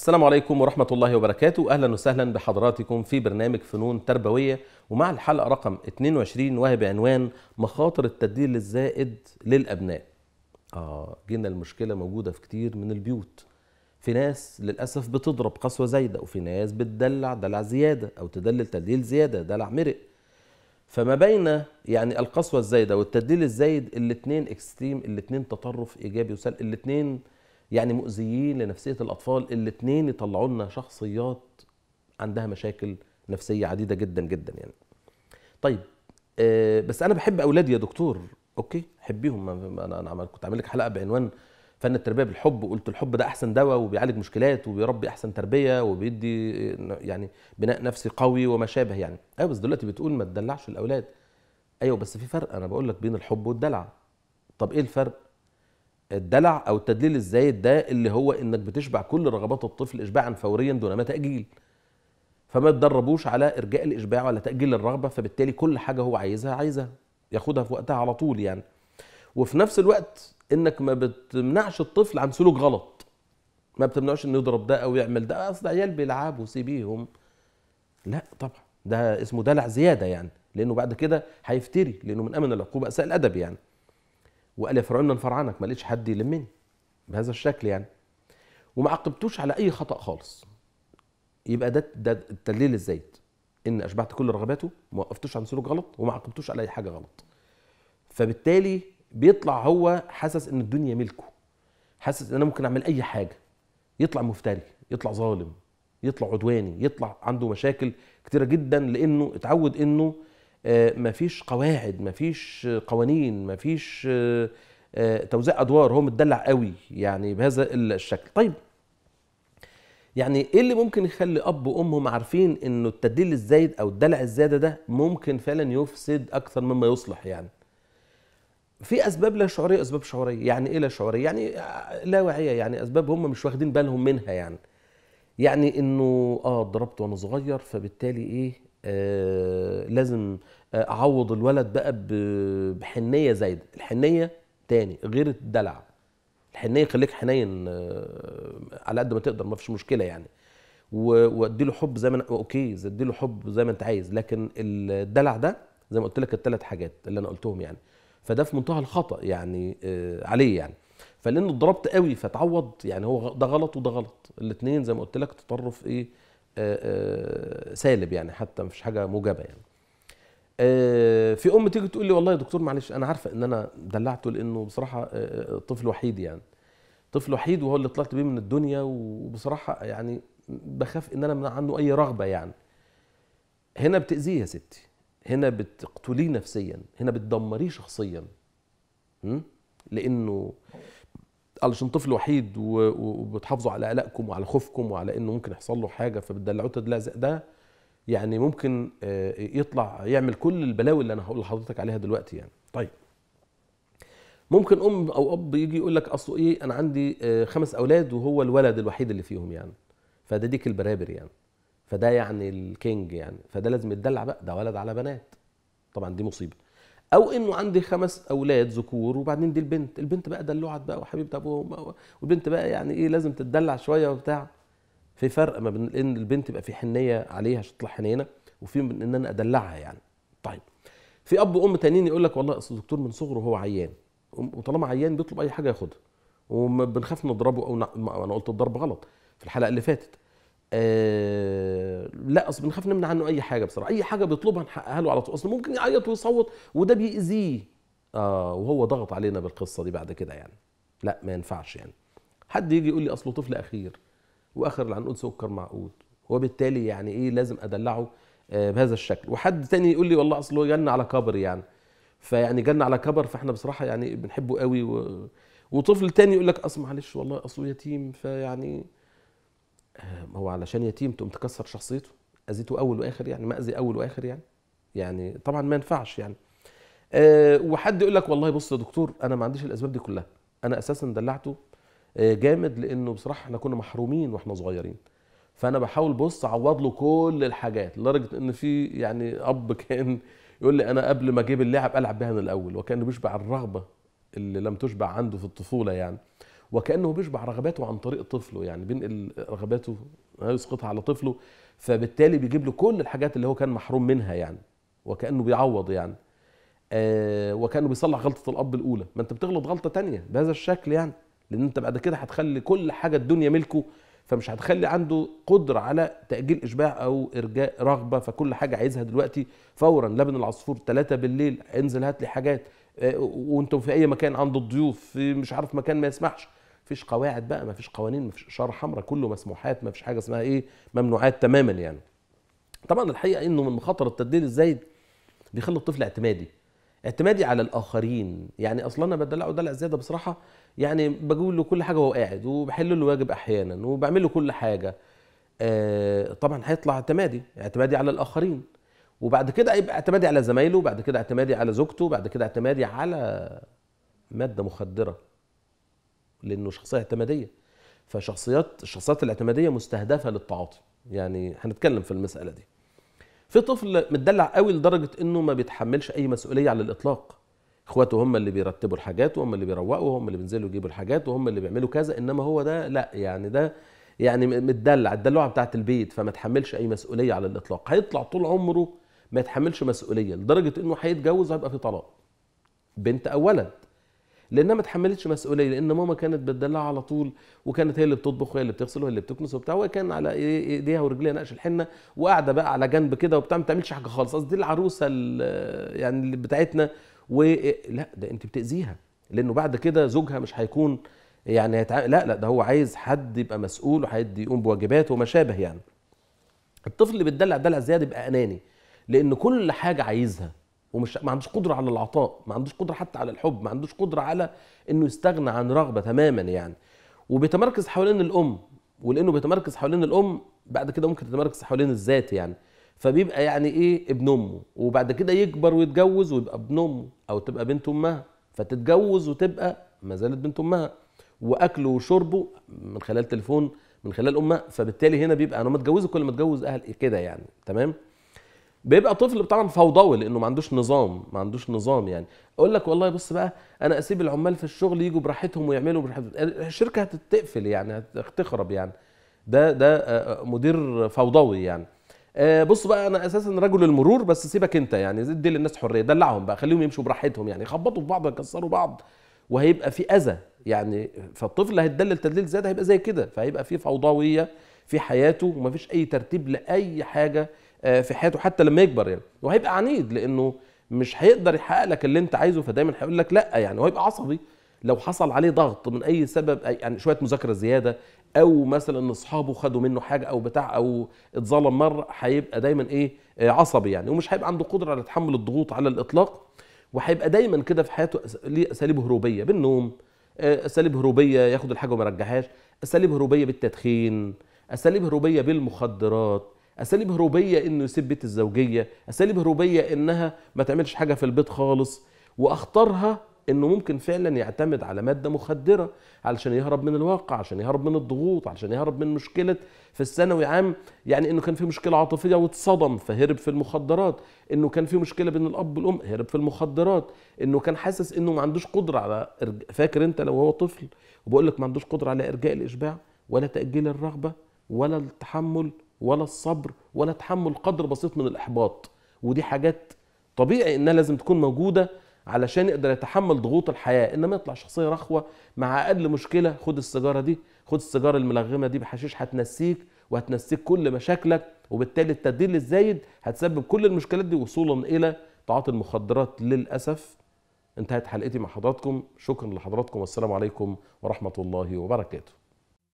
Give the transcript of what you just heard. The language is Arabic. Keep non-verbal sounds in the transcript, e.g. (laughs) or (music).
السلام عليكم ورحمة الله وبركاته أهلا وسهلا بحضراتكم في برنامج فنون تربوية ومع الحلقة رقم 22 وهي بعنوان مخاطر التدليل الزائد للأبناء آه جينا المشكلة موجودة في كتير من البيوت في ناس للأسف بتضرب قسوة زايدة وفي ناس بتدلع دلع زيادة أو تدلل تدليل زيادة دلع مرق فما بين يعني القسوة الزايدة والتدليل الزايد الاتنين اكستريم الاتنين تطرف إيجابي وسلبي الاتنين يعني مؤذيين لنفسيه الاطفال الاثنين يطلعوا لنا شخصيات عندها مشاكل نفسيه عديده جدا جدا يعني طيب آه، بس انا بحب اولادي يا دكتور اوكي حبيهم انا انا كنت عامل لك حلقه بعنوان فن التربيه بالحب وقلت الحب ده احسن دواء وبيعالج مشكلات وبيربي احسن تربيه وبيدي آه، يعني بناء نفسي قوي وما شابه يعني ايوه بس دلوقتي بتقول ما تدلعش الاولاد ايوه بس في فرق انا بقول لك بين الحب والدلع طب ايه الفرق الدلع او التدليل الزايد ده اللي هو انك بتشبع كل رغبات الطفل اشباعا فوريا دون تاجيل فما تدربوش على ارجاء الاشباع ولا تاجيل الرغبه فبالتالي كل حاجه هو عايزها عايزها ياخدها في وقتها على طول يعني وفي نفس الوقت انك ما بتمنعش الطفل عن سلوك غلط ما بتمنعوش انه يضرب ده او يعمل ده اصل عيال بيلعبوا سيبيهم لا طبعا ده اسمه دلع زياده يعني لانه بعد كده هيفتري لانه من امن العقوبه اساء الادب يعني وقال يا فرعون انفر ما لقيتش حد يلمني بهذا الشكل يعني وما عاقبتوش على اي خطا خالص يبقى ده ده التدليل الزايد ان اشبعت كل رغباته ما وقفتوش عن سلوك غلط وما عاقبتوش على اي حاجه غلط فبالتالي بيطلع هو حاسس ان الدنيا ملكه حاسس ان انا ممكن اعمل اي حاجه يطلع مفتري يطلع ظالم يطلع عدواني يطلع عنده مشاكل كتيره جدا لانه اتعود انه آه، مفيش قواعد مفيش قوانين مفيش آه، آه، توزيع ادوار هو متدلع قوي يعني بهذا الشكل طيب يعني ايه اللي ممكن يخلي اب وامهم عارفين انه التدليل الزايد او الدلع الزياده ده ممكن فعلا يفسد اكثر مما يصلح يعني في اسباب لا شعوريه اسباب شعوريه يعني ايه لا شعوريه يعني لا واعيه يعني اسباب هم مش واخدين بالهم منها يعني يعني انه اه ضربت وانا صغير فبالتالي ايه آه، لازم آه، اعوض الولد بقى بحنيه زايده الحنيه تاني غير الدلع الحنيه خليك حنين آه، على قد ما تقدر ما فيش مشكله يعني وادي له حب زي ما اوكي ادي له حب زي ما انت عايز لكن الدلع ده زي ما قلت لك الثلاث حاجات اللي انا قلتهم يعني فده في منتهى الخطا يعني عليه يعني فلانه ضربت قوي فتعوض يعني هو ده غلط وده غلط الاثنين زي ما قلت لك تطرف ايه آه، آه، سالب يعني حتى مفيش حاجه موجبه يعني آه، في ام تيجي تقول لي والله يا دكتور معلش انا عارفه ان انا دلعته لانه بصراحه طفل وحيد يعني طفل وحيد وهو اللي طلعت بيه من الدنيا وبصراحه يعني بخاف ان انا من عنه اي رغبه يعني هنا بتاذيه يا ستي هنا بتقتليه نفسيا هنا بتدمريه شخصيا لانه علشان طفل وحيد وبتحافظوا على قلقكم وعلى خوفكم وعلى انه ممكن يحصل له حاجه فبتدلعوه تدلع ده يعني ممكن آه، يطلع يعمل كل البلاوي اللي انا هقول لحضرتك عليها دلوقتي يعني طيب ممكن ام او اب يجي يقول لك اصل ايه انا عندي آه، خمس اولاد وهو الولد الوحيد اللي فيهم يعني فده ديك البرابر يعني فده يعني الكينج يعني فده لازم يتدلع بقى ده ولد على بنات طبعا دي مصيبه او انه عندي خمس اولاد ذكور وبعدين دي البنت البنت بقى دلوعت بقى وحبيبه ابوهم والبنت بقى يعني ايه لازم تتدلع شويه وبتاع في فرق ما بين ان البنت يبقى في حنيه عليها عشان تطلع حنينه وفي ان انا ادلعها يعني طيب في اب وام تانيين يقول لك والله اصل الدكتور من صغره هو عيان وطالما عيان بيطلب اي حاجه ياخدها وبنخاف نضربه او انا قلت الضرب غلط في الحلقه اللي فاتت آه، لا اصل بنخاف نمنع عنه اي حاجه بصراحه اي حاجه بيطلبها نحققها له على طول اصل ممكن يعيط ويصوت وده بيأذيه اه وهو ضغط علينا بالقصه دي بعد كده يعني لا ما ينفعش يعني حد يجي يقول لي اصله طفل اخير واخر العنقود سكر معقود وبالتالي يعني ايه لازم ادلعه آه، بهذا الشكل وحد تاني يقول لي والله اصله جن على كبر يعني فيعني جن على كبر فاحنا بصراحه يعني بنحبه قوي و... وطفل تاني يقول لك اصل معلش والله اصله يتيم فيعني آه، هو علشان يتيم تقوم تكسر شخصيته اذيته اول واخر يعني ماذي اول واخر يعني يعني طبعا ما ينفعش يعني أه وحد يقول لك والله بص يا دكتور انا ما عنديش الاسباب دي كلها انا اساسا دلعته آه، جامد لانه بصراحه احنا كنا محرومين واحنا صغيرين فانا بحاول بص اعوض له كل الحاجات لدرجه ان في يعني اب (laughs) كان يقول لي انا قبل ما اجيب اللعب العب بيها من الاول وكان بيشبع الرغبه اللي لم تشبع عنده في الطفوله يعني وكانه بيشبع رغباته عن طريق طفله يعني بينقل رغباته آه، يسقطها على طفله فبالتالي بيجيب له كل الحاجات اللي هو كان محروم منها يعني وكانه بيعوض يعني آه وكانه بيصلح غلطه الاب الاولى ما انت بتغلط غلطه تانية بهذا الشكل يعني لان انت بعد كده هتخلي كل حاجه الدنيا ملكه فمش هتخلي عنده قدره على تاجيل اشباع او ارجاء رغبه فكل حاجه عايزها دلوقتي فورا لبن العصفور ثلاثة بالليل انزل هات لي حاجات آه، وانتم في اي مكان عند الضيوف في مش عارف مكان ما يسمحش مفيش قواعد بقى مفيش قوانين مفيش اشاره حمراء كله مسموحات مفيش حاجه اسمها ايه ممنوعات تماما يعني طبعا الحقيقه انه من مخاطر التدليل الزايد بيخلي الطفل اعتمادي اعتمادي على الاخرين يعني اصلا انا بدلعه دلع زياده بصراحه يعني بقول له كل حاجه وهو قاعد وبحل له واجب احيانا وبعمل له كل حاجه آه طبعا هيطلع اعتمادي اعتمادي على الاخرين وبعد كده هيبقى اعتمادي على زمايله وبعد كده اعتمادي على زوجته وبعد كده اعتمادي على ماده مخدره لانه شخصيه اعتماديه فشخصيات الشخصيات الاعتماديه مستهدفه للتعاطي يعني هنتكلم في المساله دي في طفل متدلع قوي لدرجه انه ما بيتحملش اي مسؤوليه على الاطلاق اخواته هم اللي بيرتبوا الحاجات وهم اللي بيروقوا وهم اللي بينزلوا يجيبوا الحاجات وهم اللي بيعملوا كذا انما هو ده لا يعني ده يعني متدلع الدلوعه بتاعه البيت فما تحملش اي مسؤوليه على الاطلاق هيطلع طول عمره ما يتحملش مسؤوليه لدرجه انه هيتجوز وهيبقى في طلاق بنت اولا لانها ما اتحملتش مسؤوليه لان ماما كانت بتدلعها على طول وكانت هي اللي بتطبخ وهي اللي بتغسل وهي اللي بتكنس وبتاع وهي كان على إيه، إيه، ايديها ورجليها نقش الحنه وقاعده بقى على جنب كده وبتاع ما بتعملش حاجه خالص قصدي العروسه يعني اللي بتاعتنا و لا ده انت بتاذيها لانه بعد كده زوجها مش هيكون يعني هتع... لا لا ده هو عايز حد يبقى مسؤول وحد يقوم بواجباته وما شابه يعني الطفل اللي بيتدلع دلع زياده بيبقى اناني لان كل حاجه عايزها ومش ما عندوش قدره على العطاء ما عندوش قدره حتى على الحب ما عندوش قدره على انه يستغنى عن رغبه تماما يعني وبيتمركز حوالين الام ولانه بيتمركز حوالين الام بعد كده ممكن تتمركز حوالين الذات يعني فبيبقى يعني ايه ابن امه وبعد كده يكبر ويتجوز ويبقى ابن امه او تبقى بنت امها فتتجوز وتبقى ما زالت بنت امها واكله وشربه من خلال تليفون من خلال امها فبالتالي هنا بيبقى انا ما اتجوزه كل ما اتجوز اهل إيه كده يعني تمام بيبقى طفل طبعا فوضوي لانه ما عندوش نظام ما عندوش نظام يعني اقول لك والله بص بقى انا اسيب العمال في الشغل يجوا براحتهم ويعملوا براحتهم الشركه هتتقفل يعني هتخرب يعني ده ده آه، آه، مدير فوضوي يعني آه، بص بقى انا اساسا رجل المرور بس سيبك انت يعني ادي للناس حريه دلعهم بقى خليهم يمشوا براحتهم يعني يخبطوا في بعض ويكسروا بعض وهيبقى في اذى يعني فالطفل هيتدلل تدليل زياده هيبقى زي كده فهيبقى في فوضويه في حياته وما فيش اي ترتيب لاي حاجه آه، في حياته حتى لما يكبر يعني وهيبقى عنيد لانه مش هيقدر يحقق لك اللي انت عايزه فدايما هيقول لك لا يعني وهيبقى عصبي لو حصل عليه ضغط من اي سبب يعني شويه مذاكره زياده او مثلا اصحابه خدوا منه حاجه او بتاع او اتظلم مره هيبقى دايما ايه آه، عصبي يعني ومش هيبقى عنده قدره على تحمل الضغوط على الاطلاق وهيبقى دايما كده في حياته ليه اساليب هروبيه بالنوم آه، اساليب هروبيه ياخد الحاجه وما يرجعهاش اساليب هروبيه بالتدخين اساليب هروبيه بالمخدرات اساليب هروبيه انه يسيب بيت الزوجيه اساليب هروبيه انها ما تعملش حاجه في البيت خالص واخطرها انه ممكن فعلا يعتمد على ماده مخدره علشان يهرب من الواقع عشان يهرب من الضغوط عشان يهرب من مشكله في الثانوي عام يعني انه كان في مشكله عاطفيه واتصدم فهرب في المخدرات انه كان في مشكله بين الاب والام هرب في المخدرات انه كان حاسس انه ما عندوش قدره على فاكر انت لو هو طفل وبقول لك ما عندوش قدره على ارجاء الاشباع ولا تاجيل الرغبه ولا التحمل ولا الصبر ولا تحمل قدر بسيط من الاحباط ودي حاجات طبيعي انها لازم تكون موجوده علشان يقدر يتحمل ضغوط الحياه انما يطلع شخصيه رخوه مع اقل مشكله خد السيجاره دي خد السيجاره الملغمه دي بحشيش هتنسيك وهتنسيك كل مشاكلك وبالتالي التدليل الزايد هتسبب كل المشكلات دي وصولا الى تعاطي المخدرات للاسف انتهت حلقتي مع حضراتكم شكرا لحضراتكم والسلام عليكم ورحمه الله وبركاته